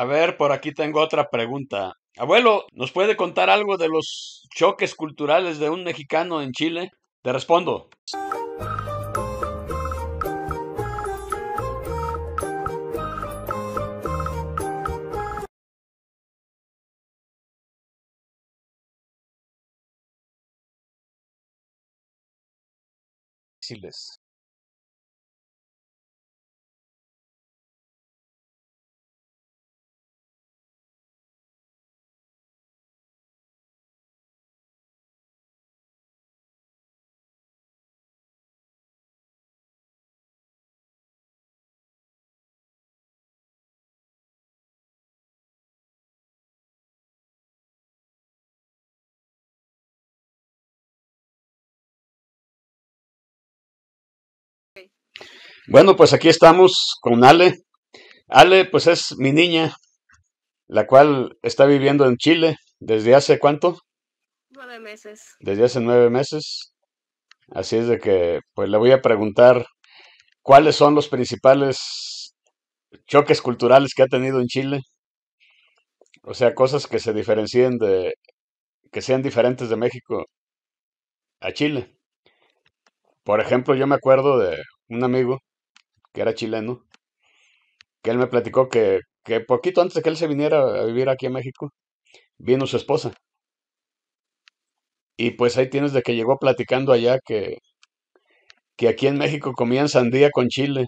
A ver, por aquí tengo otra pregunta. Abuelo, ¿nos puede contar algo de los choques culturales de un mexicano en Chile? Te respondo. Bueno, pues aquí estamos con Ale. Ale, pues es mi niña, la cual está viviendo en Chile desde hace cuánto? Nueve meses. Desde hace nueve meses. Así es de que, pues le voy a preguntar cuáles son los principales choques culturales que ha tenido en Chile. O sea, cosas que se diferencien de, que sean diferentes de México a Chile. Por ejemplo, yo me acuerdo de un amigo que era chileno, que él me platicó que, poquito antes de que él se viniera a vivir aquí a México, vino su esposa. Y pues ahí tienes de que llegó platicando allá que, que aquí en México comían sandía con chile.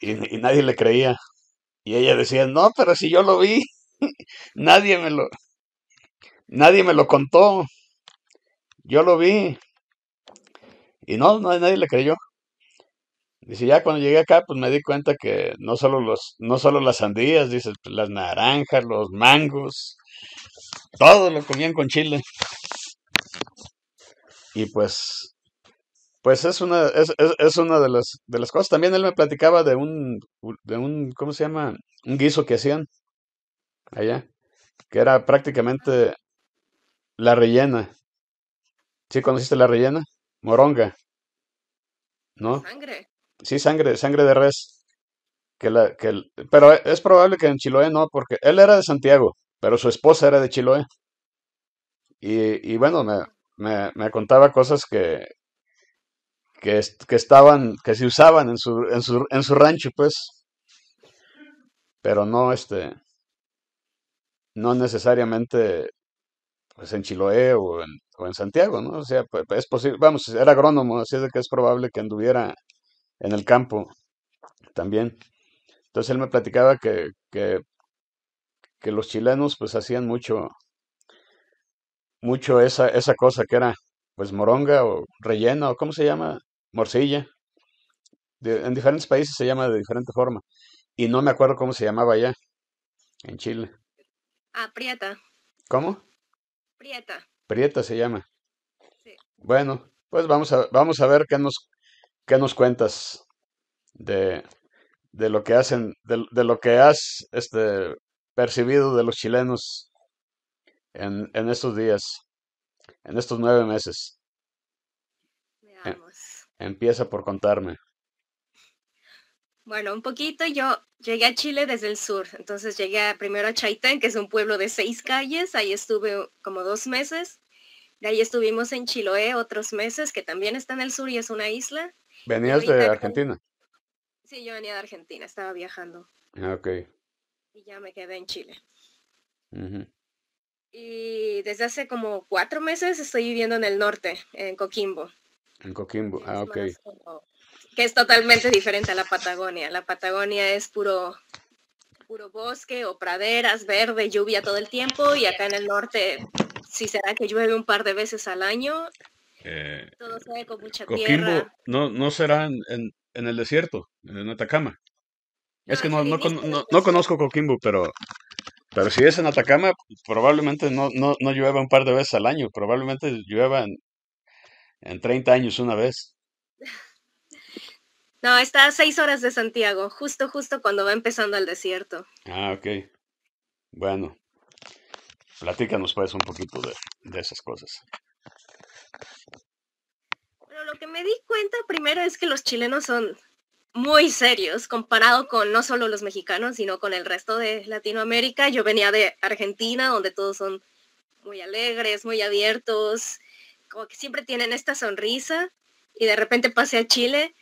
Y, nadie le creía. Y ella decía, no, pero si yo lo vi, nadie me lo, nadie me lo contó. Yo lo vi. Y no, no nadie le creyó. Dice, ya cuando llegué acá, pues me di cuenta que no solo, los, no solo las sandías, dice, pues, las naranjas, los mangos, todo lo comían con chile. Y pues, pues es una, es, es, una de, las, de las cosas. También él me platicaba de un, de un, ¿cómo se llama? Un guiso que hacían allá, que era prácticamente la rellena. ¿Sí conociste la rellena? Moronga. ¿No? Sangre sí, sangre, sangre de res. Que pero es probable que en Chiloé no, porque él era de Santiago, pero su esposa era de Chiloé. Y, y bueno, me, contaba cosas que, que, estaban, que se usaban en su, en su, en su rancho, pues. Pero no, este, no necesariamente pues en Chiloé o en, Santiago, ¿no? O sea, pues, es posible, vamos, era agrónomo, así es de que es probable que anduviera en el campo también. Entonces él me platicaba que, que, los chilenos pues hacían mucho, mucho esa, esa cosa que era pues moronga o rellena o cómo se llama, morcilla. en diferentes países se llama de diferente forma. Y no me acuerdo cómo se llamaba allá, en Chile. Ah, prieta. ¿Cómo? Prieta. Prieta se llama. Sí. Bueno, pues vamos a, vamos a ver qué nos, ¿Qué nos cuentas de, lo que hacen, de, lo que has este, percibido de los chilenos en, en estos días, en estos nueve meses? E, empieza por contarme. Bueno, un poquito yo llegué a Chile desde el sur, entonces llegué primero a Chaitén, que es un pueblo de seis calles, ahí estuve como dos meses, de ahí estuvimos en Chiloé otros meses, que también está en el sur y es una isla, Venías de Argentina. Sí, yo venía de Argentina, estaba viajando. Ah, ok. Y ya me quedé en Chile. Y desde hace como cuatro meses estoy viviendo en el norte, en Coquimbo. En Coquimbo, ah, ok. que es totalmente diferente a la Patagonia. La Patagonia es puro puro bosque o praderas, verde, lluvia todo el tiempo y acá en el norte si será que llueve un par de veces al año eh, Coquimbo, No, no será en, el desierto, en Atacama. es que no, conozco Coquimbo, pero, pero si es en Atacama, probablemente no, no, llueva un par de veces al año, probablemente llueva en, 30 años una vez. No, está a seis horas de Santiago, justo, justo cuando va empezando el desierto. Ah, ok. Bueno, platícanos pues un poquito de esas cosas me di cuenta primero es que los chilenos son muy serios comparado con no solo los mexicanos, sino con el resto de Latinoamérica. Yo venía de Argentina, donde todos son muy alegres, muy abiertos, como que siempre tienen esta sonrisa y de repente pasé a Chile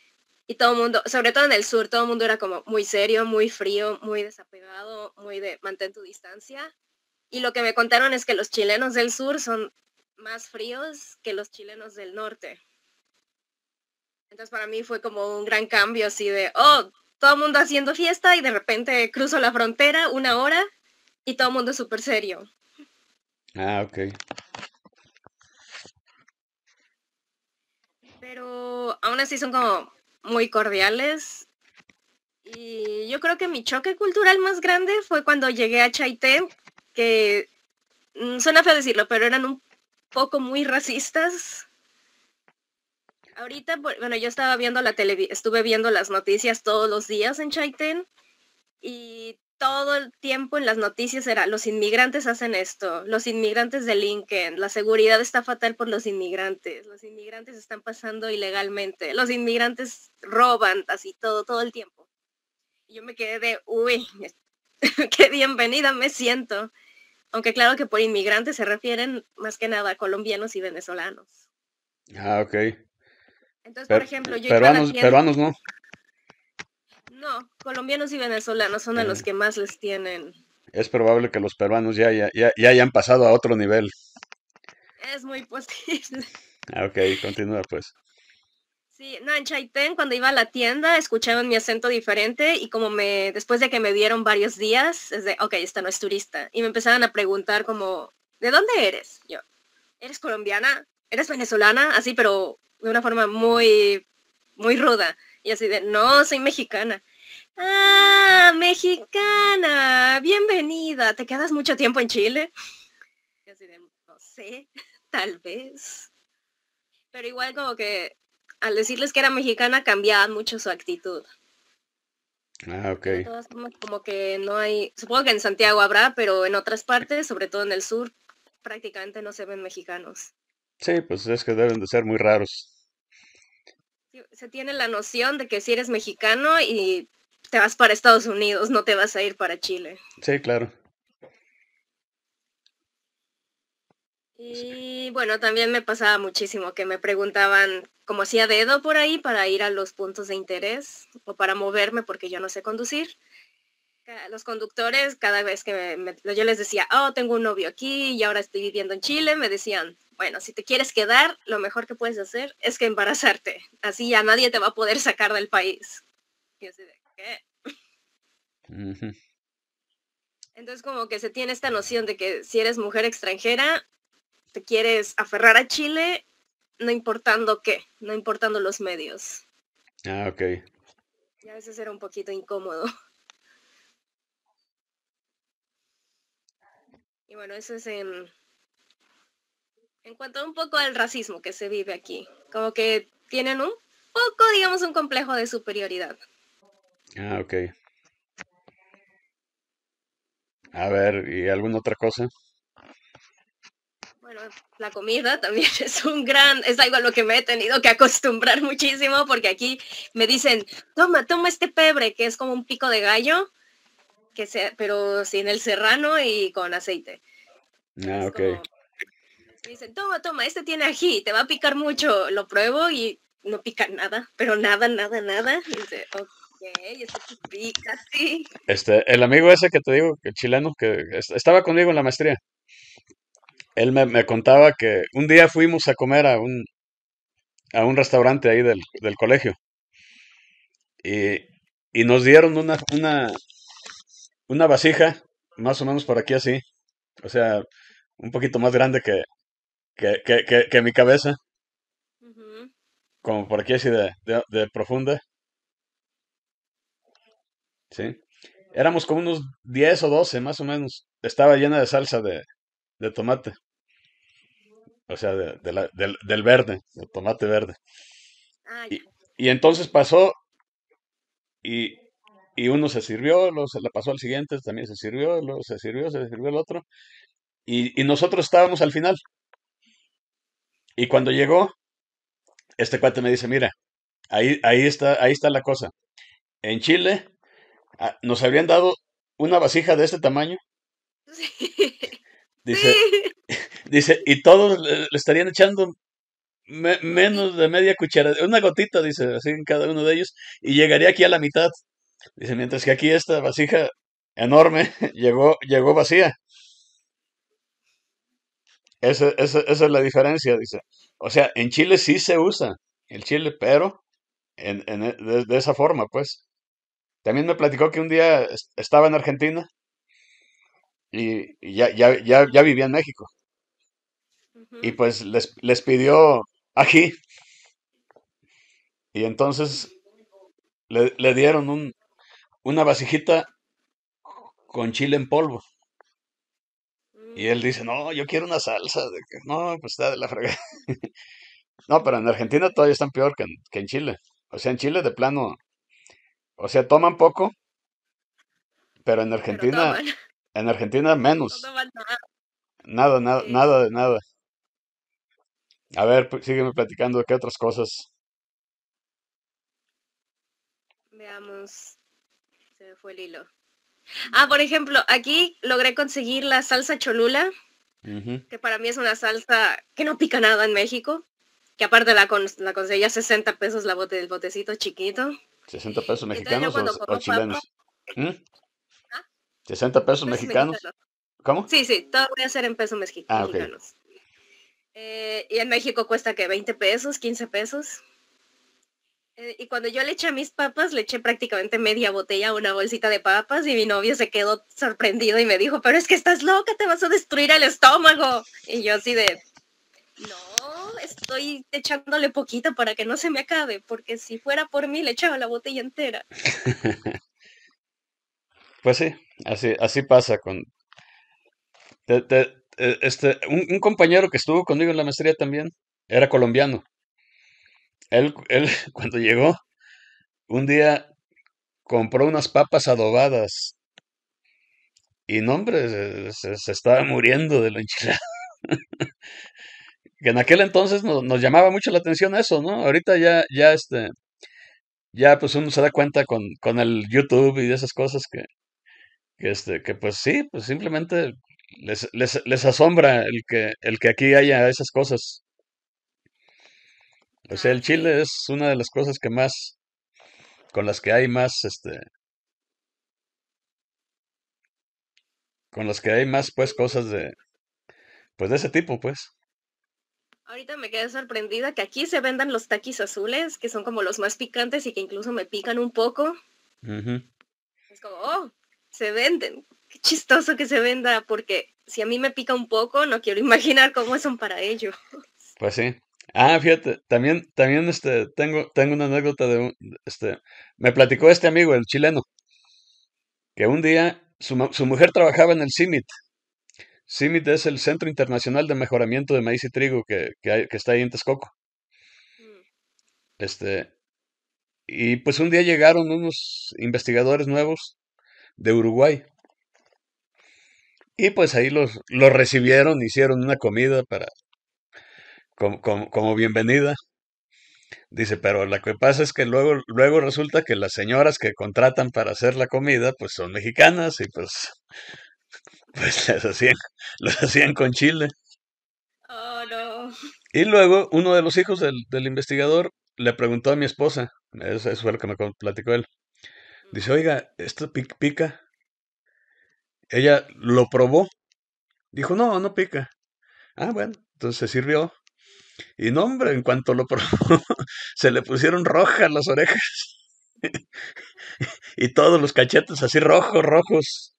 y todo el mundo, sobre todo en el sur, todo el mundo era como muy serio, muy frío, muy desapegado, muy de mantén tu distancia. Y lo que me contaron es que los chilenos del sur son más fríos que los chilenos del norte. Entonces para mí fue como un gran cambio así de, oh, todo el mundo haciendo fiesta y de repente cruzo la frontera una hora y todo el mundo es súper serio. Ah, ok. Pero aún así son como muy cordiales. Y yo creo que mi choque cultural más grande fue cuando llegué a Chaité, que mm, suena feo decirlo, pero eran un poco muy racistas ahorita, bueno, yo estaba viendo la tele estuve viendo las noticias todos los días en Chaitén y todo el tiempo en las noticias era los inmigrantes hacen esto, los inmigrantes delinquen, la seguridad está fatal por los inmigrantes, los inmigrantes están pasando ilegalmente, los inmigrantes roban, así todo, todo el tiempo. Y yo me quedé de, uy, qué bienvenida me siento. Aunque claro que por inmigrantes se refieren más que nada a colombianos y venezolanos. Ah, ok. Entonces, por ejemplo, yo peruanos, peruanos no. No, colombianos y venezolanos son de los eh. que más les tienen. Es probable que los peruanos ya, ya, hayan pasado a otro nivel. Es muy posible. Ah, ok, continúa pues. Sí, no, en Chaitén cuando iba a la tienda escuchaban mi acento diferente y como me, después de que me vieron varios días, es de, ok, esta no es turista. Y me empezaban a preguntar como, ¿de dónde eres? Yo, ¿eres colombiana? ¿Eres venezolana? Así, pero de una forma muy, muy ruda. Y así de, no, soy mexicana. Ah, mexicana, bienvenida. ¿Te quedas mucho tiempo en Chile? Y así de, no sé, tal vez. Pero igual como que al decirles que era mexicana cambiaba mucho su actitud. Ah, ok. como que no hay, supongo que en Santiago habrá, pero en otras partes, sobre todo en el sur, prácticamente no se ven mexicanos. Sí, pues es que deben de ser muy raros. Se tiene la noción de que si eres mexicano y te vas para Estados Unidos, no te vas a ir para Chile. Sí, claro. Y bueno, también me pasaba muchísimo que me preguntaban cómo hacía dedo por ahí para ir a los puntos de interés o para moverme porque yo no sé conducir. Los conductores, cada vez que yo les decía, oh, tengo un novio aquí y ahora estoy viviendo en Chile, me decían, bueno, si te quieres quedar, lo mejor que puedes hacer es que embarazarte. Así ya nadie te va a poder sacar del país. Y así de, ¿qué? Entonces como que se tiene esta noción de que si eres mujer extranjera, te quieres aferrar a Chile, no importando qué, no importando los medios. Ah, ok. Y a veces era un poquito incómodo. Y bueno, eso es en en cuanto a un poco al racismo que se vive aquí, como que tienen un poco, digamos, un complejo de superioridad. Ah, ok. A ver, ¿y alguna otra cosa? Bueno, la comida también es un gran, es algo a lo que me he tenido que acostumbrar muchísimo porque aquí me dicen, toma, toma este pebre, que es como un pico de gallo, que sea, pero sin el serrano y con aceite. Ah, ok dicen, toma, toma, este tiene ají, te va a picar mucho. Lo pruebo y no pica nada, pero nada, nada, nada. dice, ok, este pica, sí. Este, el amigo ese que te digo, el chileno, que estaba conmigo en la maestría. Él me, contaba que un día fuimos a comer a un, a un restaurante ahí del, colegio. Y, y, nos dieron una, una, una vasija, más o menos por aquí así. O sea, un poquito más grande que, que, mi cabeza. Como por aquí así de, profunda. Sí. Éramos como unos 10 o 12 más o menos. Estaba llena de salsa de, tomate. O sea, de, del, verde, de tomate verde. Y, entonces pasó y, uno se sirvió, luego se la pasó al siguiente, también se sirvió, luego se sirvió, se sirvió el otro. Y, y, nosotros estábamos al final. Y cuando llegó, este cuate me dice, mira, ahí, ahí, está, ahí está la cosa. En Chile ah, nos habrían dado una vasija de este tamaño. Dice, dice, y todos le, estarían echando menos de media cucharada, una gotita, dice, así en cada uno de ellos, y llegaría aquí a la mitad. Dice, mientras que aquí esta vasija enorme llegó, llegó vacía. Esa, esa, es la diferencia, dice. O sea, en Chile sí se usa el chile, pero en, e, de, esa forma, pues. También me platicó que un día estaba en Argentina y, ya, vivía en México. Y pues les, pidió ají. Y entonces le, le dieron un, una vasijita con chile en polvo. Y él dice, no, yo quiero una salsa. no, pues está de la fregada. no, pero en Argentina todavía están peor que en, Chile. O sea, en Chile de plano, o sea, toman poco, pero en Argentina, en Argentina menos. nada. Nada, nada, nada de nada. A ver, pues, sígueme platicando qué otras cosas. Veamos, se me fue el hilo. Ah, por ejemplo, aquí logré conseguir la salsa cholula, que para mí es una salsa que no pica nada en México, que aparte la, con, la conseguí a 60 pesos la bote, el botecito chiquito. ¿60 ¿Mm? ¿Ah? pesos mexicanos o, chilenos? ¿60 pesos mexicanos? ¿Cómo? Sí, sí, todo voy a hacer en pesos ah, mexicanos. Eh, y en México cuesta que 20 pesos, 15 pesos. Eh, y cuando yo le eché a mis papas, le eché prácticamente media botella a una bolsita de papas y mi novio se quedó sorprendido y me dijo, pero es que estás loca, te vas a destruir el estómago. Y yo así de, no, estoy echándole poquito para que no se me acabe, porque si fuera por mí le echaba la botella entera. pues sí, así, así pasa con... Eh, este, un compañero que estuvo conmigo en la maestría también era colombiano Él, cuando llegó, un día compró unas papas adobadas. Y no, hombre, se, estaba muriendo de la enchilada. que en aquel entonces nos, llamaba mucho la atención eso, ¿no? Ahorita ya, ya este, ya pues uno se da cuenta con, con el YouTube y de esas cosas que, que este, que pues sí, pues simplemente les, les, les asombra el que, el que aquí haya esas cosas. O sea, el chile es una de las cosas que más, con las que hay más, este, con las que hay más, pues, cosas de, pues, de ese tipo, pues. Ahorita me quedé sorprendida que aquí se vendan los taquis azules, que son como los más picantes y que incluso me pican un poco. Es como, oh, se venden. Qué chistoso que se venda, porque si a mí me pica un poco, no quiero imaginar cómo son para ellos. Pues sí. Ah, fíjate, también, también este, tengo, tengo una anécdota de un, este, me platicó este amigo, el chileno, que un día su, mujer trabajaba en el CIMIT. CIMIT es el Centro Internacional de Mejoramiento de Maíz y Trigo que, que está ahí en Texcoco. Mm. Este, y pues un día llegaron unos investigadores nuevos de Uruguay. Y pues ahí los, los recibieron, hicieron una comida para, como, bienvenida. Dice, pero lo que pasa es que luego, luego resulta que las señoras que contratan para hacer la comida, pues son mexicanas y pues, pues las hacían, con chile. Oh, no. Y luego uno de los hijos del, investigador le preguntó a mi esposa, eso, fue lo que me platicó él. Dice, oiga, esto pica. Ella lo probó. Dijo, no, no pica. Ah, bueno, entonces sirvió y no, hombre, en cuanto lo probó, se le pusieron rojas las orejas. y todos los cachetes así rojos, rojos.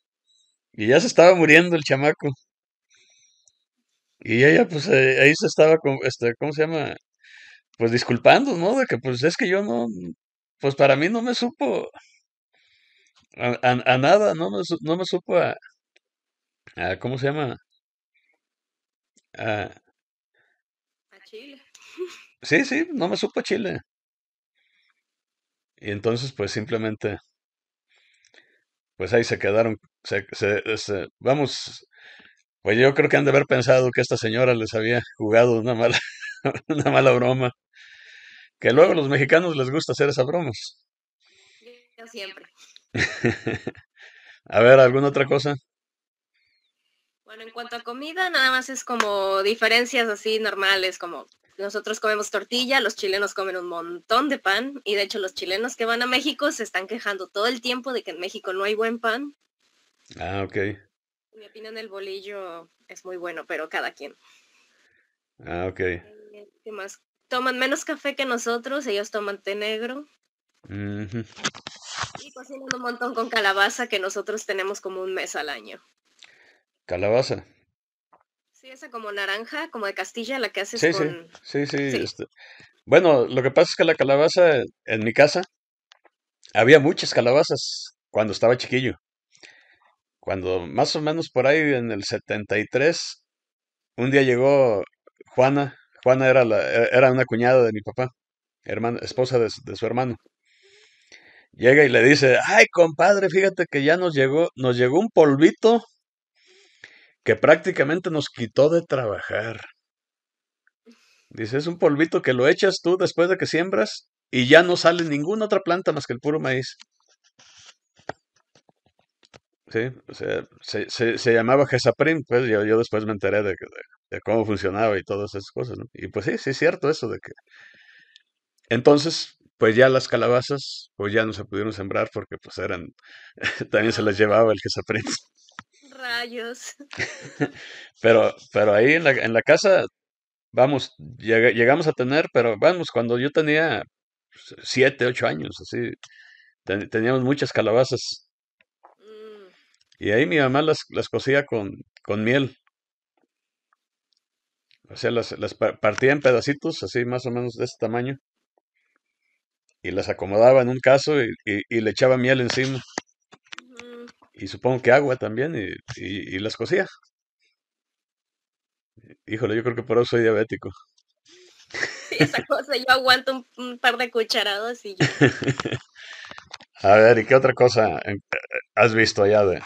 Y ya se estaba muriendo el chamaco. Y ella, pues, eh, ahí se estaba, con, este, ¿cómo se llama? Pues disculpando, ¿no? De que, pues, es que yo no, pues, para mí no me supo a, nada, no me, no me supo a, a, ¿cómo se llama? A, Chile. Sí, sí, no me supo Chile. Y entonces, pues simplemente, pues ahí se quedaron, se, vamos, pues yo creo que han de haber pensado que esta señora les había jugado una mala, una mala broma. Que luego los mexicanos les gusta hacer esas bromas. Yo siempre. a ver, ¿alguna otra cosa? Bueno, en cuanto a comida, nada más es como diferencias así normales, como nosotros comemos tortilla, los chilenos comen un montón de pan, y de hecho los chilenos que van a México se están quejando todo el tiempo de que en México no hay buen pan. Ah, ok. Mi opinión el bolillo es muy bueno, pero cada quien. Ah, ok. Eh, más? Toman menos café que nosotros, ellos toman té negro. Y cocinan un montón con calabaza que nosotros tenemos como un mes al año. Calabaza. Sí, esa como naranja, como de Castilla, la que haces con... Sí, sí, sí. Este, bueno, lo que pasa es que la calabaza en mi casa, había muchas calabazas cuando estaba chiquillo. Cuando más o menos por ahí en el 73, un día llegó Juana. Juana era, e, era una cuñada de mi papá, hermana, esposa de, de su hermano llega y le dice, ay compadre, fíjate que ya nos llegó, nos llegó un polvito que prácticamente nos quitó de trabajar. Dice, es un polvito que lo echas tú después de que siembras y ya no sale ninguna otra planta más que el puro maíz. Sí, o sea, se, llamaba Gesaprim, pues yo, después me enteré de, de, cómo funcionaba y todas esas cosas, ¿no? Y pues sí, sí es cierto eso de que... Entonces, pues ya las calabazas, pues ya no se pudieron sembrar porque pues eran, también se las llevaba el Gesaprim. Rayos. pero, pero ahí en la, casa, vamos, llegamos a tener, pero vamos, cuando yo tenía pues, siete, ocho años, así, teníamos muchas calabazas. Mm. Y ahí mi mamá las, cosía cocía con, con miel. O sea, las, partía en pedacitos, así más o menos de este tamaño. Y las acomodaba en un caso y le echaba miel encima y supongo que agua también, y, y, las cocía. Híjole, yo creo que por eso soy diabético. esa cosa, yo aguanto un, par de cucharados y ya A ver, ¿y qué otra cosa eh, eh, has visto allá de...?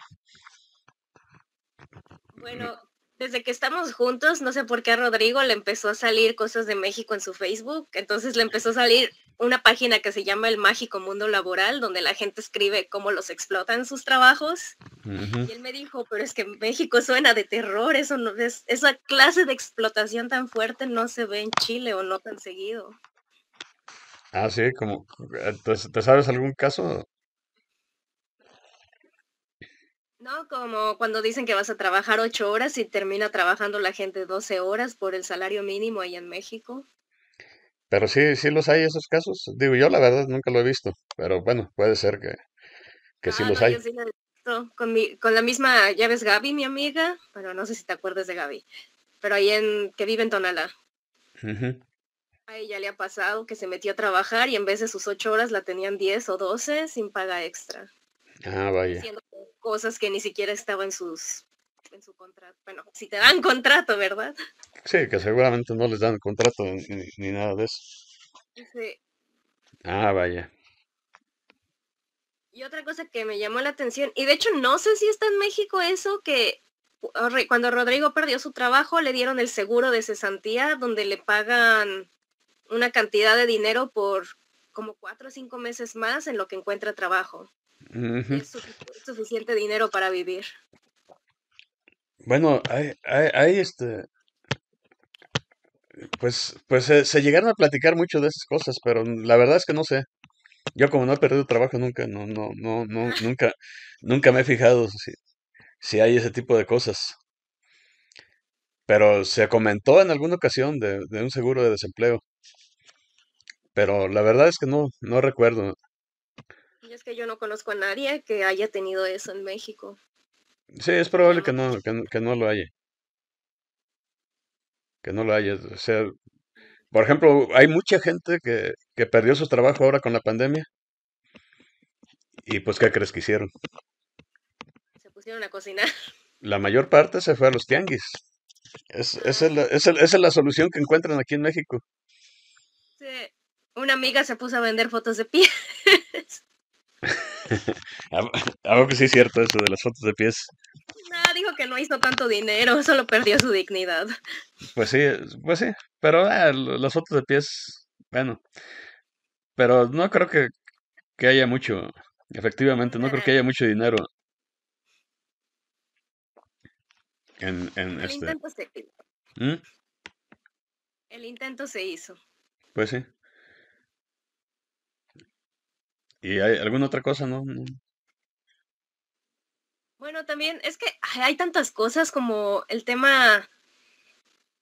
Bueno, desde que estamos juntos, no sé por qué a Rodrigo le empezó a salir cosas de México en su Facebook, entonces le empezó a salir una página que se llama El Mágico Mundo Laboral, donde la gente escribe cómo los explotan sus trabajos. Y él me dijo, pero es que México suena de terror, eso no, es, esa clase de explotación tan fuerte no se ve en Chile o no tan seguido. Ah, sí, como, eh, te sabes algún caso? No, como cuando dicen que vas a trabajar ocho horas y termina trabajando la gente doce horas por el salario mínimo ahí en México. Pero sí, sí los hay esos casos. Digo, yo la verdad nunca lo he visto, pero bueno, puede ser que, que sí ah, los hay. Con, con la misma, ya ves Gaby, mi amiga, pero no sé si te acuerdas de Gaby, pero ahí en, que vive en Tonalá. A ella le ha pasado que se metió a trabajar y en vez de sus ocho horas la tenían diez o doce sin paga extra. Ah, vaya cosas que ni siquiera estaba en sus en su contrato. Bueno, si te dan contrato, ¿verdad? Sí, que seguramente no les dan contrato ni, nada de eso. Ah, vaya. Y otra cosa que me llamó la atención, y de hecho no sé si está en México eso, que cuando Rodrigo perdió su trabajo le dieron el seguro de cesantía, donde le pagan una cantidad de dinero por como cuatro o cinco meses más en lo que encuentra trabajo es, suficiente dinero para vivir. Bueno, hay, hay este, pues, pues eh, se, llegaron a platicar mucho de esas cosas, pero la verdad es que no sé. Yo como no he perdido trabajo nunca, no, no, no, nunca, nunca me he fijado si, si, hay ese tipo de cosas. Pero se comentó en alguna ocasión de, de, un seguro de desempleo. Pero la verdad es que no, no recuerdo es que yo no conozco a nadie que haya tenido eso en México. Sí, es probable que ah. no, que, no lo haya. Que no lo haya. O por ejemplo, hay mucha gente que, perdió su trabajo ahora con la pandemia. Y pues, ¿qué crees que hicieron? Se pusieron a cocinar. La mayor parte se fue a los tianguis. Es, ah. esa, es la, es la, solución que encuentran aquí en México. Sí. Una amiga se puso a vender fotos de pie. algo que sí es cierto eso de las fotos de pies? Pues dijo que no hizo tanto dinero, solo perdió su dignidad. Pues sí, pues sí, pero ah, las fotos de pies, bueno. Pero no creo que, haya mucho, efectivamente, no creo que haya mucho dinero en, este Intento ¿Mm? El intento se hizo. Pues sí. ¿Y hay alguna otra cosa, no? Mm. Bueno, también es que hay tantas cosas como el tema,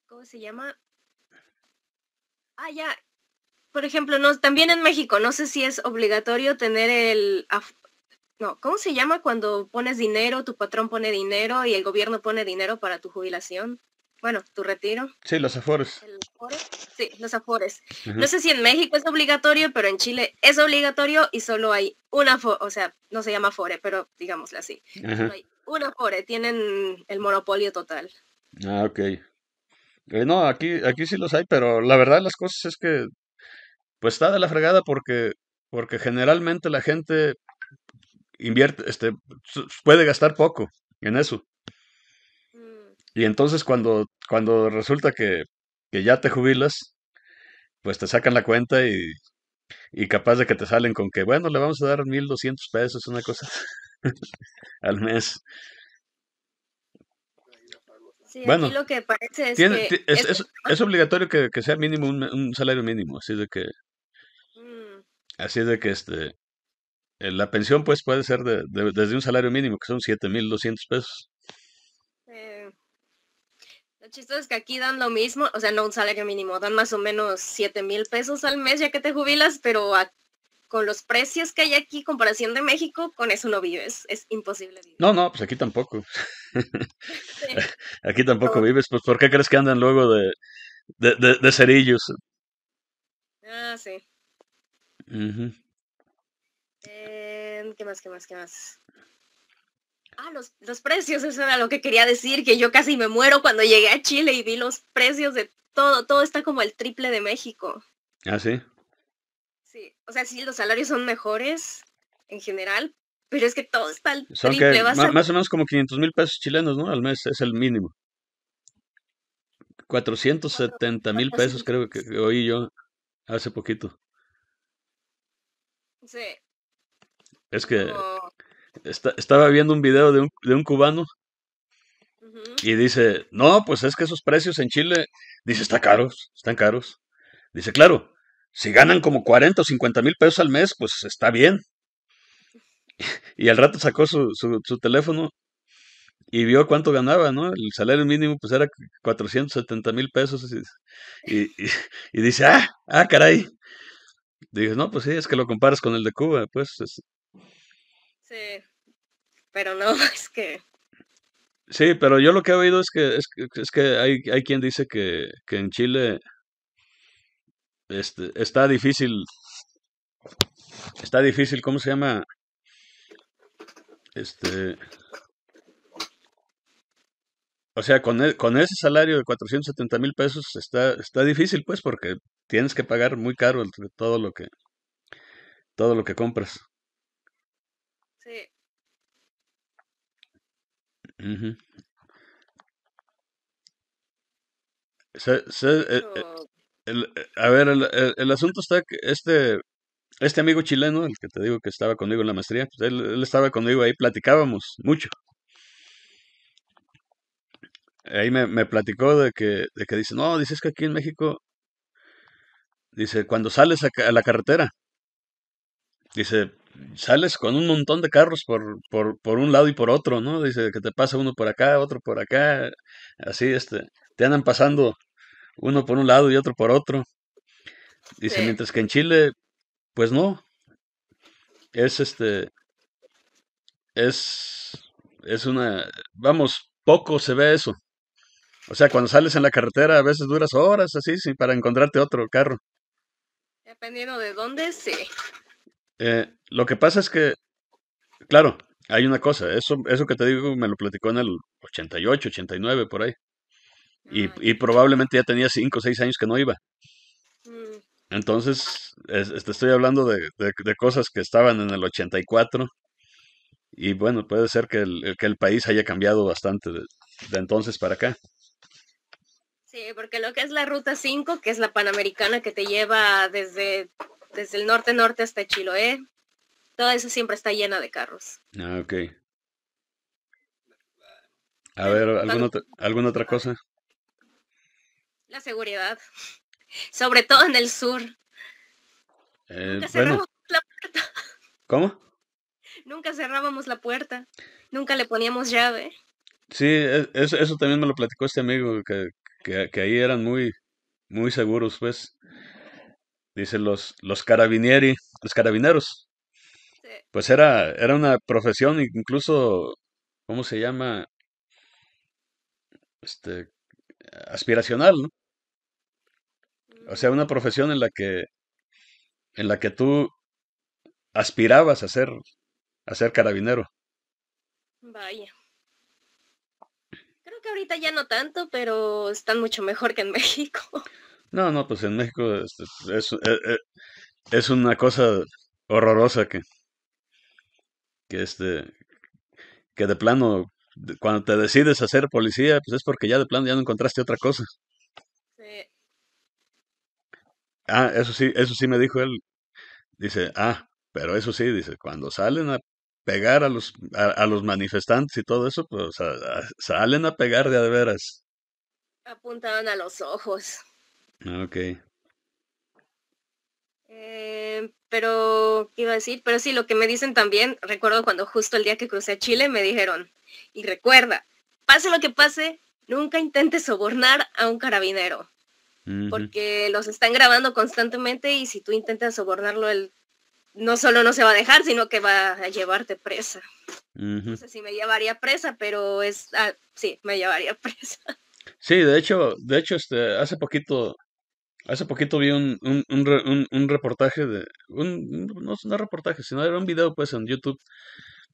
¿cómo se llama? Ah, ya. Por ejemplo, no, también en México, no sé si es obligatorio tener el... No, ¿cómo se llama cuando pones dinero, tu patrón pone dinero y el gobierno pone dinero para tu jubilación? bueno, tu retiro. Sí, los afores. Sí, los afores. No sé si en México es obligatorio, pero en Chile es obligatorio y solo hay una o sea, no se llama afore, pero digámosle así. una afore, tienen el monopolio total. Ah, ok. Eh, no, aquí, aquí sí los hay, pero la verdad de las cosas es que pues está de la fregada porque, porque generalmente la gente invierte, este, puede gastar poco en eso. Y entonces cuando, cuando resulta que, que ya te jubilas, pues te sacan la cuenta y, capaz de que te salen con que, bueno, le vamos a dar 1200 pesos, una cosa al mes. lo que parece es Es, obligatorio que, sea mínimo un, salario mínimo, así de que... Mm. Así de que este... Eh, la pensión pues puede ser desde un salario mínimo, que son 7.200 pesos. Chistes que aquí dan lo mismo, o sea, no un salario mínimo, dan más o menos 7 mil pesos al mes ya que te jubilas, pero con los precios que hay aquí, comparación de México, con eso no vives, es imposible vivir. No, no, pues aquí tampoco. Aquí tampoco vives, pues ¿por qué crees que andan luego de, de, cerillos? Ah, sí. Em, ¿Qué más, qué más, qué más? Ah, los, precios, eso era lo que quería decir, que yo casi me muero cuando llegué a Chile y vi los precios de todo, todo está como el triple de México. Ah, sí. Sí, o sea, sí, los salarios son mejores en general, pero es que todo está el triple. más, o menos como 500 mil pesos chilenos, ¿no? Al mes es el mínimo. 470 mil pesos creo que oí yo hace poquito. Sí. Es que estaba viendo un video de un, de un cubano y dice, no, pues es que esos precios en Chile, dice, está caros, están caros. Dice, claro, si ganan como 40 o 50 mil pesos al mes, pues está bien. Y al rato sacó su, su, teléfono y vio cuánto ganaba, ¿no? El salario mínimo pues era 470 mil pesos y, dice, ah, ah, caray. Dice, no, pues sí, es que lo comparas con el de Cuba, pues pero no, es que... Sí, pero yo lo que he oído es que, es, que hay, quien dice que, en Chile este, está difícil, está difícil, ¿cómo se llama? Este, o sea, con, e, ese salario de 470 mil pesos está, está difícil, pues, porque tienes que pagar muy caro todo lo que todo lo que compras. Sí. Eh, eh, eh, a ver, el, asunto está que este, este amigo chileno, el que te digo que estaba conmigo en la maestría, pues, él, estaba conmigo ahí, platicábamos mucho. Ahí me, platicó de que, de que dice, no, dices que aquí en México, dice, cuando sales a la carretera, dice, sales con un montón de carros por, por, un lado y por otro, ¿no? Dice que te pasa uno por acá, otro por acá, así, este, te andan pasando uno por un lado y otro por otro. Dice, mientras que en Chile, pues no, es este, es, es una, vamos, poco se ve eso. O sea, cuando sales en la carretera a veces duras horas así, sí, para encontrarte otro carro. Dependiendo de dónde, sí. Eh, lo que pasa es que, claro, hay una cosa, eso, eso que te digo me lo platicó en el 88, 89, por ahí. Y, ah, y probablemente ya tenía 5 o 6 años que no iba. Mm. Entonces, te estoy hablando de, cosas que estaban en el 84. Y bueno, puede ser que el, país haya cambiado bastante de, de entonces para acá. Sí, porque lo que es la ruta 5, que es la panamericana que te lleva desde desde el norte norte hasta Chiloé. Todo eso siempre está llena de carros. Ah, ok. A ver, ¿alguna otra, cosa? La seguridad. Sobre todo en el sur. Eh, Nunca la puerta. ¿Cómo? Nunca cerrábamos la puerta. Nunca le poníamos llave. Sí, e, eso, también me lo platicó este amigo, que, ahí eran muy, muy seguros, pues dice los, los carabinieri, los carabineros. Pues era, era una profesión, incluso, ¿cómo se llama? Este, aspiracional, ¿no? O sea, una profesión en la que, en la que tú aspirabas a ser, a ser carabinero. Vaya. Creo que ahorita ya no tanto, pero están mucho mejor que en México. No, no, pues en México este, e, e, es, una cosa horrorosa que, que este, que de plano, cuando te decides hacer policía, pues es porque ya de plano ya no encontraste otra cosa. Sí. Ah, eso sí, eso sí me dijo él. Dice, ah, pero eso sí, dice, cuando salen a pegar a los, a, los manifestantes y todo eso, pues salen a pegar de a de veras. Apuntaban a los ojos. Ah, ok. Eh, pero, ¿qué iba a decir? Pero sí, lo que me dicen también, recuerdo cuando justo el día que crucé a Chile me dijeron, y recuerda, pase lo que pase, nunca intentes sobornar a un carabinero, porque los están grabando constantemente y si tú intentas sobornarlo, él no solo no se va a dejar, sino que va a llevarte presa. No sé si me llevaría presa, pero es, ah, sí, me llevaría presa. Sí, de hecho, de hecho, este, hace poquito Hace poquito vi un, un, un, reportaje de. no es un reportaje, sino era un video pues en YouTube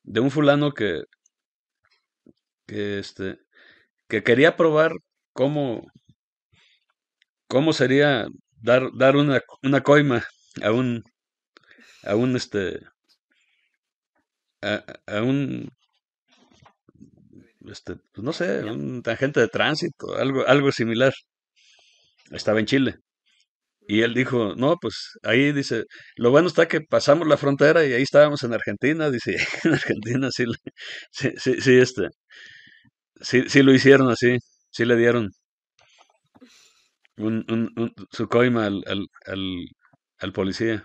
de un fulano que. que este. que quería probar cómo. cómo sería dar, dar una, una coima a un. a un este. a, a un este, pues, no sé, un tangente de tránsito, algo, algo similar. Estaba en Chile. Y él dijo, no, pues ahí dice, lo bueno está que pasamos la frontera y ahí estábamos en Argentina, dice, en Argentina sí, sí, sí, sí, este, sí, sí lo hicieron así, sí le dieron un, un, su coima al, al, policía,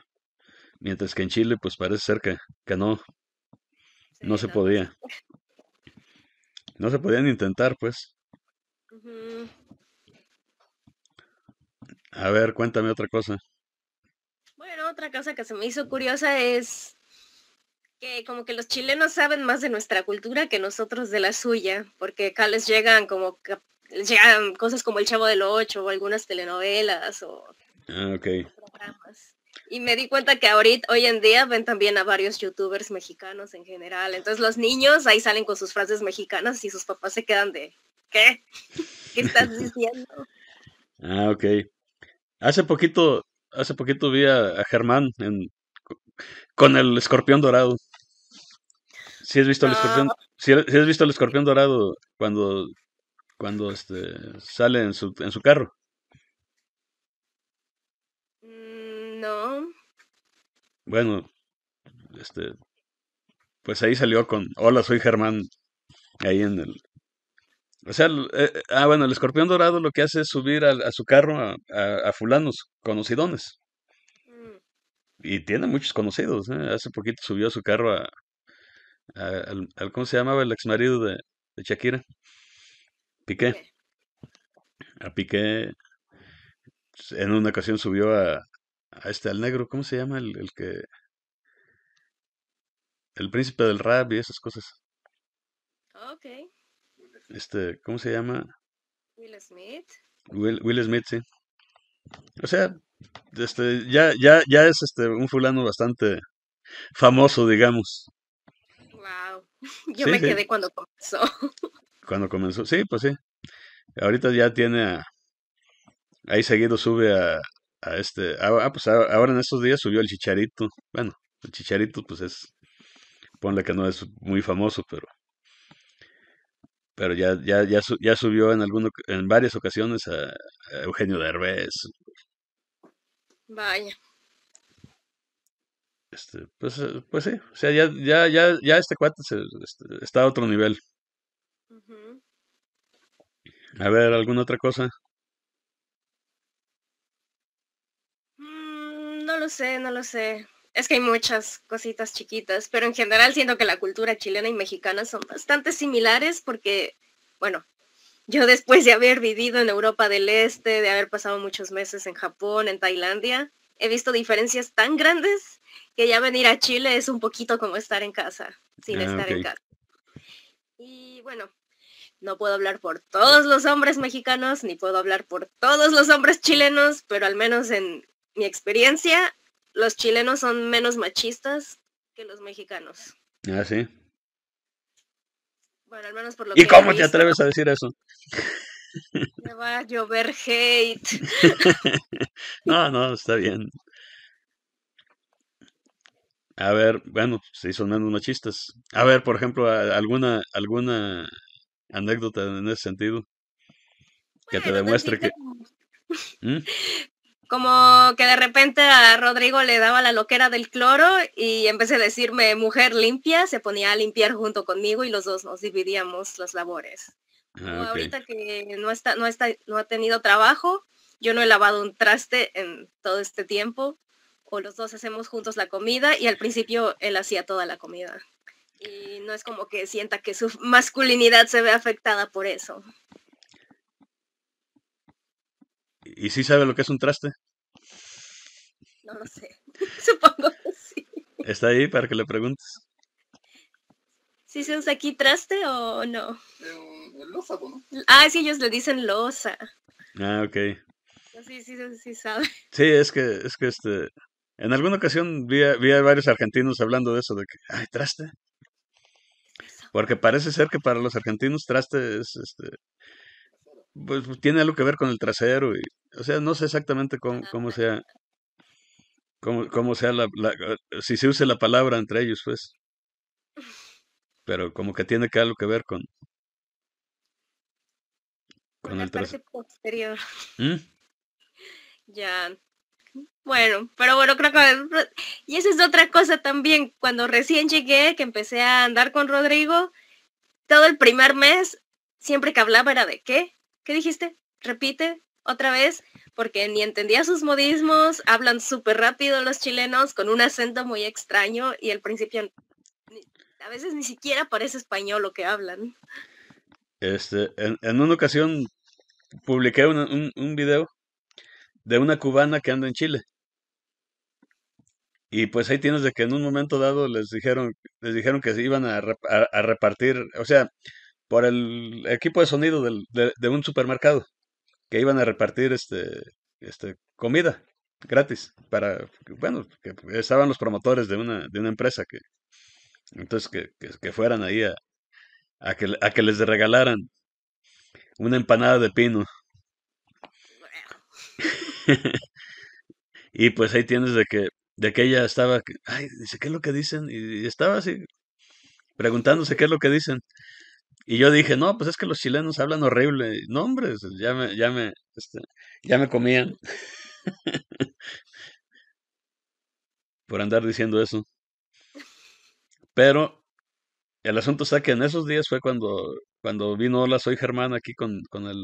mientras que en Chile pues parece ser que, no, no se podía, no se podían intentar pues. A ver, cuéntame otra cosa. Bueno, otra cosa que se me hizo curiosa es que como que los chilenos saben más de nuestra cultura que nosotros de la suya, porque acá les llegan como llegan cosas como El Chavo del Ocho o algunas telenovelas o ah, okay. programas. Y me di cuenta que ahorita, hoy en día, ven también a varios youtubers mexicanos en general. Entonces los niños ahí salen con sus frases mexicanas y sus papás se quedan de, ¿qué? ¿Qué estás diciendo? ah, ok. Hace poquito, hace poquito vi a, Germán con el escorpión dorado. Si has visto el escorpión, ah. has visto el escorpión dorado cuando, cuando este, sale en su, en su carro. Mm, no. Bueno, este, pues ahí salió con Hola, soy Germán. Ahí en el, o sea, eh, eh, ah, bueno, el escorpión dorado lo que hace es subir a, a su carro a, a, fulanos conocidones. Mm. Y tiene muchos conocidos. ¿eh? Hace poquito subió a su carro a, al, ¿cómo se llamaba? El ex marido de, Shakira. Piqué. A Piqué pues, en una ocasión subió a, este, al negro, ¿cómo se llama? El, el, que... El príncipe del rap y esas cosas. Ok este, ¿cómo se llama? Will Smith. Will, Smith, sí. O sea, este, ya, ya, ya es este un fulano bastante famoso, digamos. Wow. Yo me quedé cuando comenzó. Cuando comenzó, sí, pues sí. Ahorita ya tiene ahí seguido sube a, este, ah, pues ahora en estos días subió el chicharito. Bueno, el chicharito, pues es, ponle que no es muy famoso, pero pero ya, ya, ya, subió en, alguno, en varias ocasiones a, Eugenio Eugenio Derbez. Vaya. Este, pues, eh, pues, sí, o sea, ya, ya, ya, ya este cuate este, está a otro nivel. A ver, ¿alguna otra cosa? Mm, no lo sé, no lo sé. Es que hay muchas cositas chiquitas, pero en general siento que la cultura chilena y mexicana son bastante similares porque, bueno, yo después de haber vivido en Europa del Este, de haber pasado muchos meses en Japón, en Tailandia, he visto diferencias tan grandes que ya venir a Chile es un poquito como estar en casa, sin ah, estar en casa. Y bueno, no puedo hablar por todos los hombres mexicanos, ni puedo hablar por todos los hombres chilenos, pero al menos en mi experiencia los chilenos son menos machistas que los mexicanos. Ah, sí. Bueno, al menos por lo ¿Y cómo te atreves a decir eso? Me va a llover hate. no, no, está bien. A ver, bueno, si son menos machistas. A ver, por ejemplo, alguna alguna anécdota en ese sentido que te demuestre que como que de repente a Rodrigo le daba la loquera del cloro y en vez de decirme mujer limpia, se ponía a limpiar junto conmigo y los dos nos dividíamos las labores. Ah, ahorita que no está, no está, no ha tenido trabajo, yo no he lavado un traste en todo este tiempo. O los dos hacemos juntos la comida y al principio él hacía toda la comida. Y no es como que sienta que su masculinidad se ve afectada por eso. ¿Y sí sabe lo que es un traste? No lo sé. Supongo que sí. Está ahí para que le preguntes. ¿Sí se usa aquí traste o no? Eh, el ¿no? Ah, sí, ellos le dicen losa. Ah, ok. Sí, sí, sí, sabe. Sí, es que, es que este. En alguna ocasión vi vi a varios argentinos hablando de eso, de que, ay, traste. Porque parece ser que para los argentinos traste es este pues, pues tiene algo que ver con el trasero y, o sea, no sé exactamente cómo, cómo sea, cómo, sea la, eh, si se usa la palabra entre ellos, pues. Pero como que tiene que algo que ver con, con el trasero. posterior. ¿Mm? Ya. Bueno, pero bueno, creo que... Y esa es otra cosa también. Cuando recién llegué, que empecé a andar con Rodrigo, todo el primer mes, siempre que hablaba era de qué, ¿Qué dijiste? Repite otra vez, porque ni entendía sus modismos, hablan súper rápido los chilenos con un acento muy extraño y al principio a veces ni siquiera parece español lo que hablan. Este, en, una ocasión publiqué un, video de una cubana que anda en Chile. Y pues ahí tienes de que en un momento dado les dijeron, les dijeron que se iban a repartir, o sea, por el equipo de sonido de, un supermercado que iban a repartir este, este comida gratis para bueno que estaban los promotores de una de una empresa que entonces que, fueran ahí a, que, a que les regalaran una empanada de pino y pues ahí tienes de que de que ella estaba ay dice qué es lo que dicen y estaba así preguntándose qué es lo que dicen y yo dije, no, pues es que los chilenos hablan horrible. No, hombre, ya me, ya me, este, ya me comían. Por andar diciendo eso. Pero el asunto está que en esos días fue cuando, cuando vino Hola Soy Germán aquí con, con el,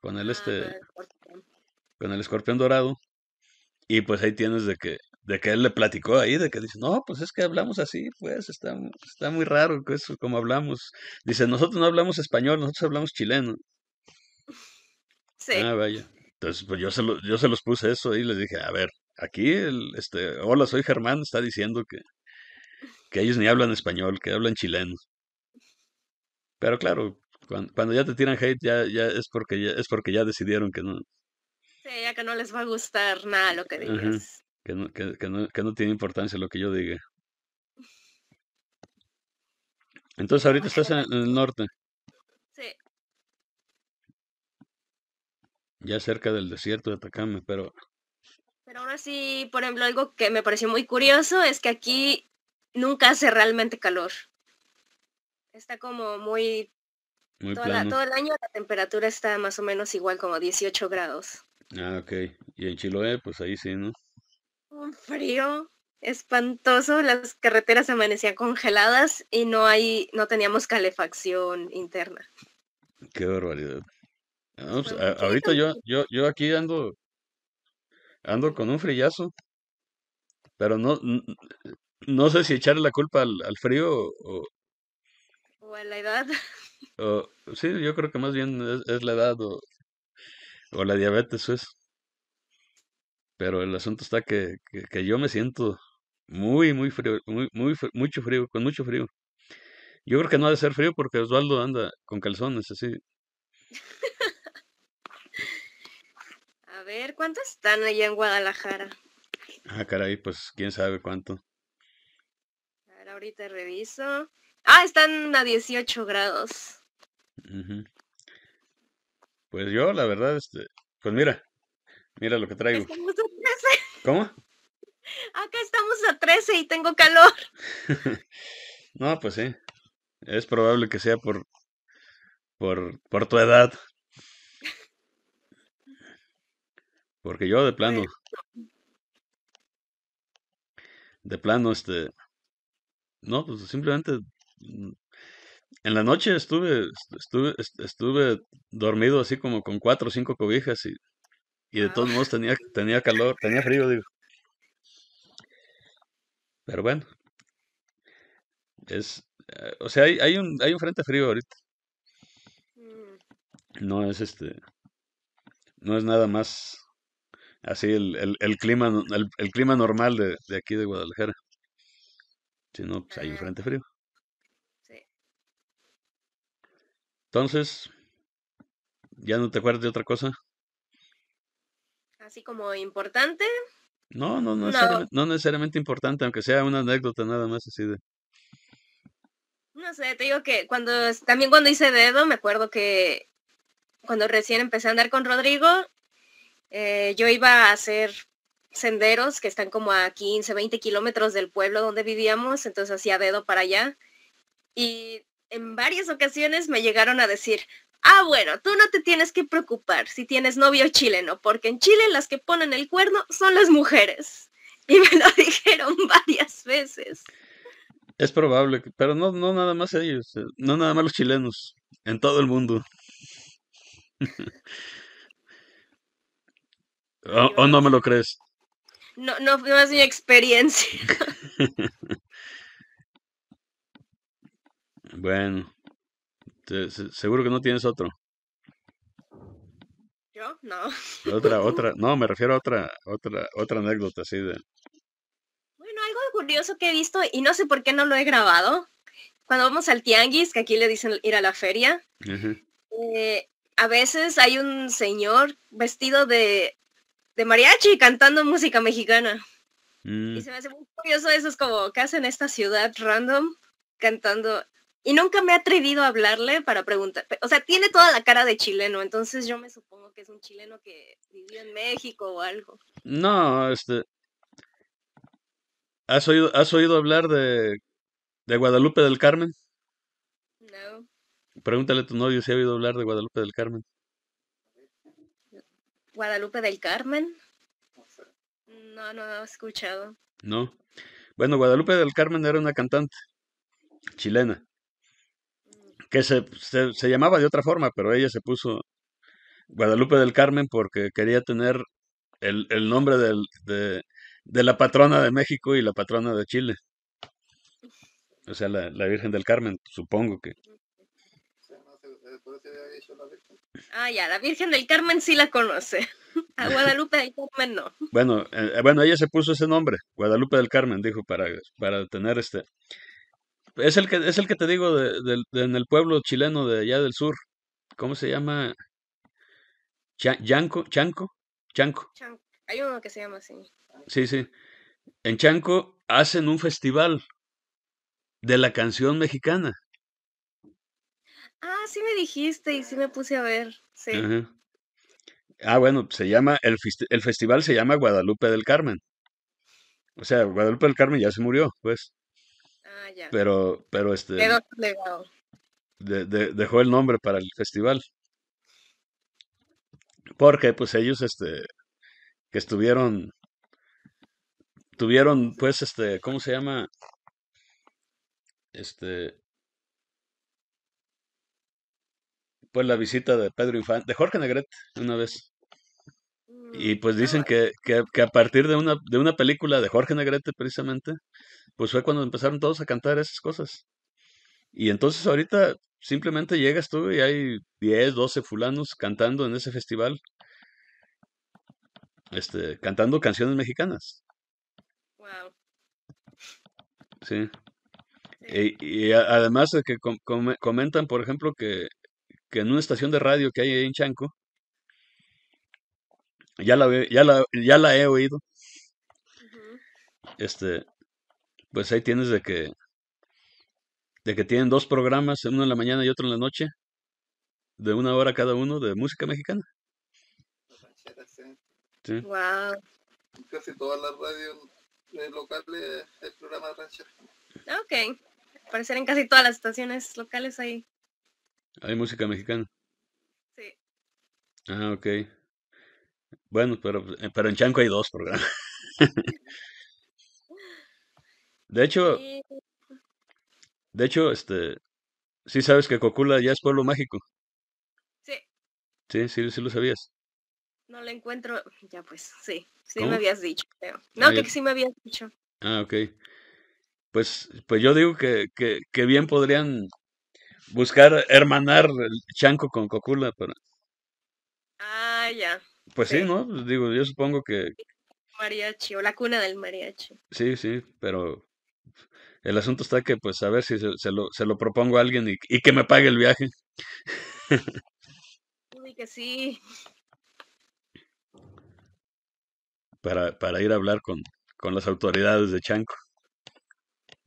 con el ah, este, con el escorpión dorado. Y pues ahí tienes de que de que él le platicó ahí, de que dice, no, pues es que hablamos así, pues está, está muy raro eso, como hablamos. Dice, nosotros no hablamos español, nosotros hablamos chileno. Sí. Ah, vaya. Entonces, pues yo se, yo se los puse eso y les dije, a ver, aquí, el, este, hola, soy Germán, está diciendo que, que ellos ni hablan español, que hablan chileno. Pero claro, cuando, ya te tiran hate, ya, ya es porque ya, es porque ya decidieron que no. Sí, ya que no les va a gustar nada lo que digas. Que no, tiene importancia lo que yo diga. Entonces ahorita estás en, el norte. Sí. Ya cerca del desierto de Atacama, pero... Pero ahora sí, por ejemplo, algo que me pareció muy curioso es que aquí nunca hace realmente calor. Está como muy... todo el año la temperatura está más o menos igual, como 18 grados. Ah, ok. Y en Chiloé, pues ahí sí, ¿no? un frío espantoso, las carreteras amanecían congeladas y no hay, no teníamos calefacción interna. Qué barbaridad. Pues, ahorita yo, yo, yo aquí ando, ando con un frillazo, pero no, no sé si echarle la culpa al, frío o, o a la edad. O, sí, yo creo que más bien es, la edad o, la diabetes, es. Pues. Pero el asunto está que, yo me siento muy, muy frío, muy, muy, mucho frío, con mucho frío. Yo creo que no ha de ser frío porque Osvaldo anda con calzones, así. A ver, ¿cuántos están allá en Guadalajara? Ah, caray, pues quién sabe cuánto. A ver, ahorita reviso. Ah, están a 18 grados. Pues yo, la verdad, este, pues mira, Mira lo que traigo. ¿Cómo? Acá estamos a 13 y tengo calor. no, pues sí. Es probable que sea por, por, tu edad. Porque yo de plano. De plano, este. No, pues simplemente. Mm, en la noche estuve, estuve, estuve dormido así como con cuatro o cinco cobijas y y de ah. todos modos tenía, tenía calor, tenía frío, digo. Pero bueno. Es, eh, o sea, hay, hay, un, hay un frente frío ahorita. Mm. No es este. No es nada más así el, el, el clima, el, clima normal de, aquí de Guadalajara. Sino pues, hay un ah. frente frío. Sí. Entonces, ¿ya no te acuerdas de otra cosa? así como importante. No, no, no, no. Necesariamente, importante, aunque sea una anécdota nada más así de. No sé, te digo que cuando también cuando hice dedo, me acuerdo que cuando recién empecé a andar con Rodrigo, eh, yo iba a hacer senderos que están como a 15, 20 kilómetros del pueblo donde vivíamos, entonces hacía dedo para allá. Y en varias ocasiones me llegaron a decir, Ah, bueno, tú no te tienes que preocupar si tienes novio chileno, porque en Chile las que ponen el cuerno son las mujeres. Y me lo dijeron varias veces. Es probable, pero no, no nada más ellos, eh, no nada más los chilenos, en todo el mundo. o, oh, oh, no me lo crees? No, no, no es mi experiencia. bueno, este, seguro que no tienes otro. Yo no. Otra, otra, no, me refiero a otra, otra, otra anécdota así de. Bueno, algo curioso que he visto y no sé por qué no lo he grabado. Cuando vamos al tianguis, que aquí le dicen ir a la feria, eh, a veces hay un señor vestido de, de mariachi cantando música mexicana. Y mm. se me hace muy curioso eso, es como, ¿qué hacen en esta ciudad random cantando y nunca me he atrevido a hablarle para preguntar. O sea, tiene toda la cara de chileno, entonces yo me supongo que es un chileno que vivió en México o algo. No, este. ¿Has oído, has oído hablar de, de Guadalupe del Carmen? No. Pregúntale a tu novio si ha oído hablar de Guadalupe del Carmen. ¿Guadalupe del Carmen? No, no he escuchado. No. Bueno, Guadalupe del Carmen era una cantante chilena que se, se, llamaba de otra forma, pero ella se puso Guadalupe del Carmen porque quería tener el, el nombre de, la patrona de México y la patrona de Chile. O sea, la, Virgen del Carmen, supongo que. Ah, ya, la Virgen del Carmen sí la conoce. A Guadalupe del Carmen no. Bueno, eh, eh, bueno, ella se puso ese nombre, Guadalupe del Carmen, dijo, para, para tener este, es el que, es el que te digo de, en el pueblo chileno de allá del sur. ¿Cómo se llama? Chanco, Chanco, Chanco. Hay uno que se llama así. Sí, sí. En Chanco hacen un festival de la canción mexicana. Ah, sí me dijiste y sí me puse a ver. Sí. Ah, bueno, se llama, el, el festival se llama Guadalupe del Carmen. O sea, Guadalupe del Carmen ya se murió, pues. Ah, pero, pero este. dejó el nombre para el festival. Porque pues ellos este que estuvieron tuvieron pues este, ¿cómo se llama? Este pues la visita de Pedro Infante, de Jorge Negrete, una vez. Mm, y pues dicen que, que, que a partir de una, de una película de Jorge Negrete precisamente, pues fue cuando empezaron todos a cantar esas cosas. Y entonces ahorita simplemente llegas tú y hay 10, 12 fulanos cantando en ese festival, este, cantando canciones mexicanas. Wow. Sí. E, y, además de que comentan, por ejemplo, que, en una estación de radio que hay ahí en Chanco, ya la, ya la, he oído. Este, pues ahí tienes de que, de que tienen dos programas, uno en la mañana y otro en la noche, de una hora cada uno de música mexicana. Sí. Wow. Casi todas las radios eh, locales hay programas ranchera Ok. Parecer en casi todas las estaciones locales hay. Hay música mexicana. Sí. Ah, ok. Bueno, pero, eh, pero en Chanco hay dos programas. De hecho, de hecho, este, sí sabes que Cocula ya es pueblo mágico. Sí. Sí, sí, sí lo sabías. No lo encuentro, ya pues, sí, sí me habías dicho, creo. Ah, no, que sí me habías dicho. Ah, ok. Pues, pues yo digo que, que, que bien podrían buscar hermanar el chanco con Cocula pero. Ah, ya. Pues sí, sí ¿no? Digo, yo supongo que. Mariachi, o la cuna del mariachi. Sí, sí, pero el asunto está que, pues, a ver si se, lo, propongo a alguien y, que me pague el viaje. sí. Para, ir a hablar con, las autoridades de Chanco.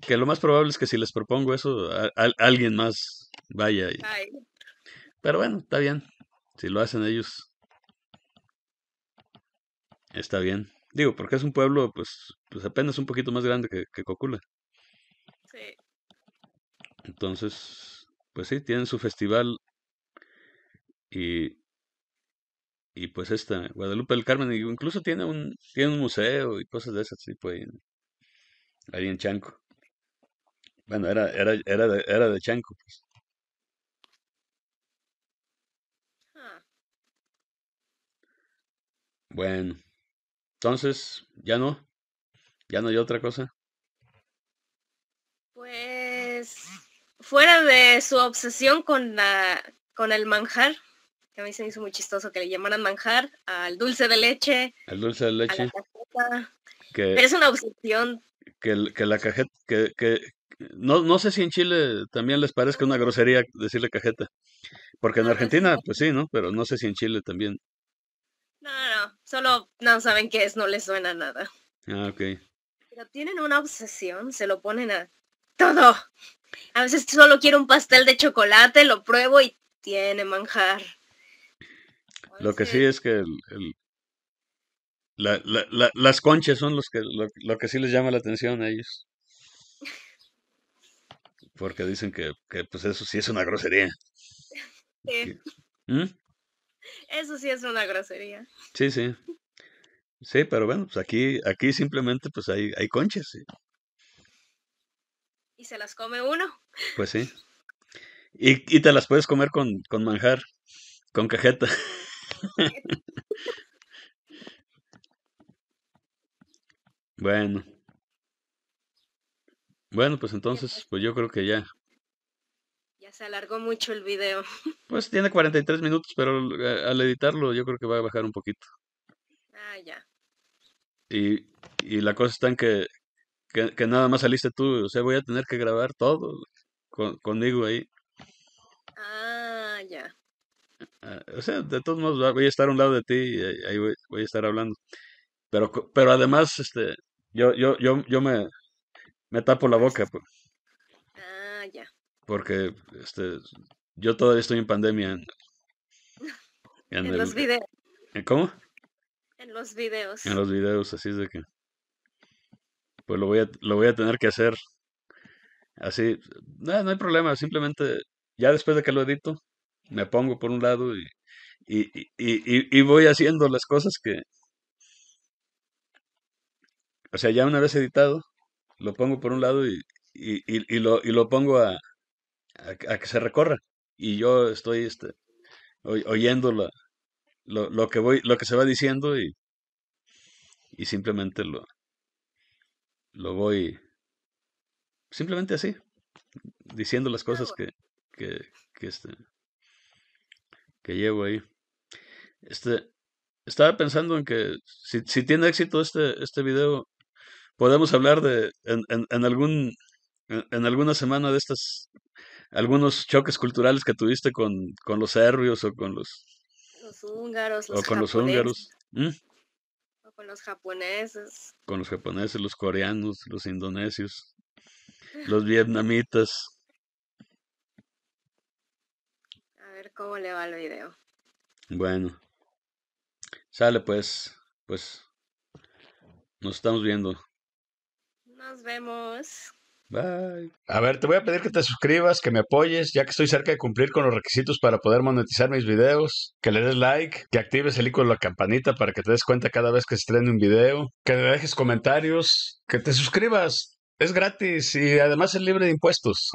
Que lo más probable es que si les propongo eso, alguien más vaya. Pero bueno, está bien. Si lo hacen ellos, está bien. Digo, porque es un pueblo, pues, pues apenas un poquito más grande que, Cocula. Sí. Entonces, pues sí, tienen su festival y, y pues esta, Guadalupe del Carmen, incluso tiene un, tiene un museo y cosas de esas. tipo ahí, ahí en Chanco. Bueno, era, era, era, de, era de Chanco, pues. Ah. Bueno, entonces, ya no. ¿Ya no hay otra cosa? Pues fuera de su obsesión con la con el manjar, que a mí se me hizo muy chistoso que le llamaran manjar, al dulce de leche. Al dulce de leche. es una obsesión. Que, que la cajeta, que, no, no sé si en Chile también les parezca una grosería decirle cajeta. Porque en Argentina, pues sí, ¿no? Pero no sé si en Chile también. No, no, solo no saben qué es, no les suena nada. Ah, ok tienen una obsesión, se lo ponen a todo. A veces solo quiero un pastel de chocolate, lo pruebo y tiene manjar. Lo que sí es que el, las conchas son los que, lo, que sí les llama la atención a ellos. Porque dicen que, pues eso sí es una grosería. ¿Mm? Eso sí es una grosería. Sí, sí. Sí, pero bueno, pues aquí, aquí simplemente pues hay, hay conchas. Y se las come uno. Pues sí. Y, y te las puedes comer con, con manjar, con cajeta. bueno. Bueno, pues entonces, pues yo creo que ya. Ya se alargó mucho el video. Pues tiene 43 minutos, pero eh, al editarlo yo creo que va a bajar un poquito. Ah, ya. Y, la cosa está en que, que, nada más saliste tú, o sea, voy a tener que grabar todo conmigo ahí. Ah, ya. Ah, o sea, de todos modos voy a estar a un lado de ti y ahí voy, a estar hablando. Pero, pero además, este, yo, yo, yo, yo me, me tapo la boca. Ah, ya. Porque este, yo todavía estoy en pandemia. En, los videos videos. ¿Cómo? En los videos. En los videos, así es de que. Pues lo voy a, lo voy a tener que hacer. Así, no, hay problema, simplemente ya después de que lo edito, me pongo por un lado y, y, y, y, y voy haciendo las cosas que, o sea, ya una vez editado, lo pongo por un lado y, y, y, y lo, pongo a, a, que se recorra. Y yo estoy este, oyendo la, lo, que voy, lo que se va diciendo y, simplemente lo, lo voy simplemente así, diciendo las cosas que, que, que, este, que llevo ahí. Este, estaba pensando en que si, tiene éxito este, este video, podemos hablar de en, en, en algún alguna semana de estas algunos choques culturales que tuviste con, con los serbios o con los los húngaros, los o con los húngaros. O con los japoneses. Con los japoneses, los coreanos, los indonesios, los vietnamitas. A ver cómo le va el video. Bueno. Sale pues, pues. Nos estamos viendo. Nos vemos. Bye. A ver, te voy a pedir que te suscribas, que me apoyes, ya que estoy cerca de cumplir con los requisitos para poder monetizar mis videos, que le des like, que actives el icono de la campanita para que te des cuenta cada vez que estrene un video, que me dejes comentarios, que te suscribas. Es gratis y además es libre de impuestos.